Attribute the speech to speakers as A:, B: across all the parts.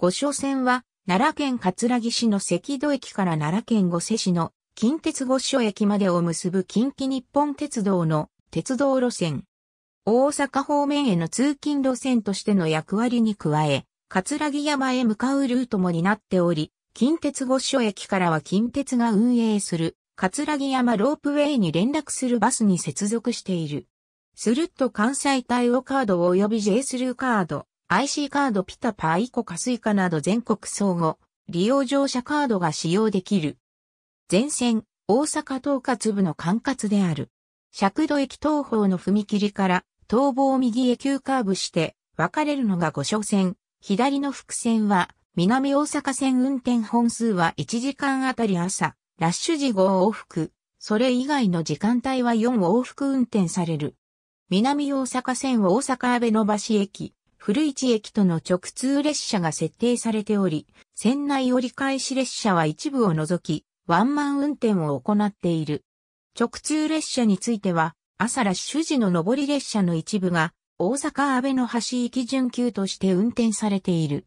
A: 五所線は、奈良県葛城市の赤戸駅から奈良県五瀬市の近鉄五所駅までを結ぶ近畿日本鉄道の鉄道路線。大阪方面への通勤路線としての役割に加え、葛城山へ向かうルートも担っており、近鉄五所駅からは近鉄が運営する葛城山ロープウェイに連絡するバスに接続している。スルッと関西対応カード及び J スルーカード、IC カードピタパーイコカスイカなど全国相互、利用乗車カードが使用できる。全線、大阪東葛部の管轄である。尺度駅東方の踏切から、東房右へ急カーブして、分かれるのが五所線、左の複線は、南大阪線運転本数は1時間あたり朝、ラッシュ時5往復、それ以外の時間帯は4往復運転される。南大阪線大阪阿部延橋駅、古市駅との直通列車が設定されており、船内折り返し列車は一部を除き、ワンマン運転を行っている。直通列車については、朝ラッシュ時の上り列車の一部が、大阪安倍の橋行き準急として運転されている。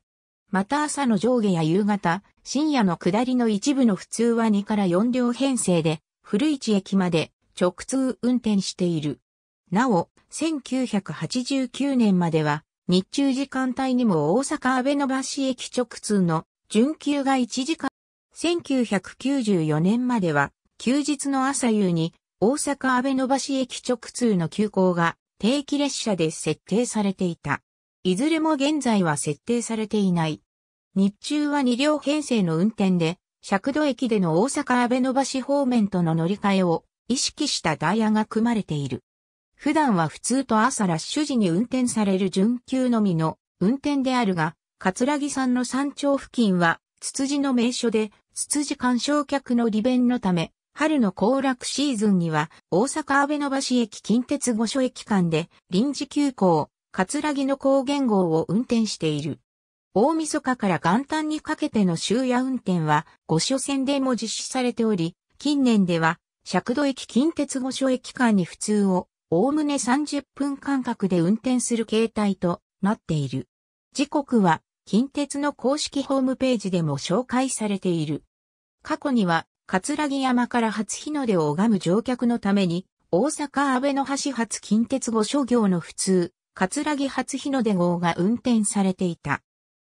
A: また朝の上下や夕方、深夜の下りの一部の普通は2から4両編成で、古市駅まで直通運転している。なお、1989年までは日中時間帯にも大阪安倍の橋駅直通の準急が1時間。1994年までは休日の朝夕に大阪安倍の橋駅直通の急行が定期列車で設定されていた。いずれも現在は設定されていない。日中は2両編成の運転で、尺度駅での大阪安倍の橋方面との乗り換えを意識したダイヤが組まれている。普段は普通と朝ラッシュ時に運転される準急のみの運転であるが、桂木山の山頂付近は、ツツジの名所で、ツツジ鑑賞客の利便のため、春の行楽シーズンには、大阪安倍野橋駅近鉄御所駅間で、臨時急行、桂木の高原号を運転している。大晦日から元旦にかけての終夜運転は、御所線でも実施されており、近年では、尺度駅近鉄御所駅間に普通を、おおむね30分間隔で運転する形態となっている。時刻は近鉄の公式ホームページでも紹介されている。過去には、葛城山から初日の出を拝む乗客のために、大阪安倍の橋発近鉄後所行の普通、葛城初日の出号が運転されていた。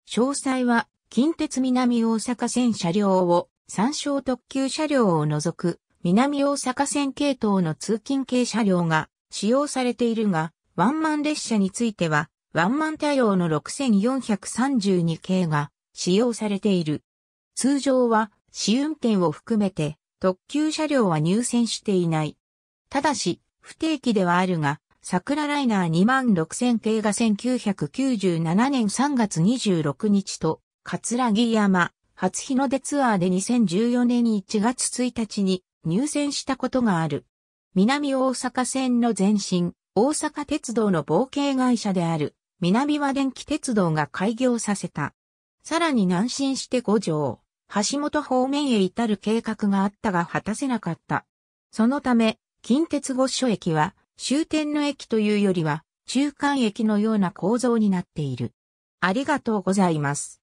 A: 詳細は、近鉄南大阪線車両を、参照特急車両を除く、南大阪線系統の通勤系車両が使用されているが、ワンマン列車については、ワンマン対応の6432系が使用されている。通常は試運転を含めて特急車両は入線していない。ただし、不定期ではあるが、桜ライナー26000系が1997年3月26日と、葛城山、初日の出ツアーで2014年1月1日に入線したことがある。南大阪線の前身、大阪鉄道の冒険会社である、南和電気鉄道が開業させた。さらに南進して五条、橋本方面へ至る計画があったが果たせなかった。そのため、近鉄五所駅は終点の駅というよりは中間駅のような構造になっている。ありがとうございます。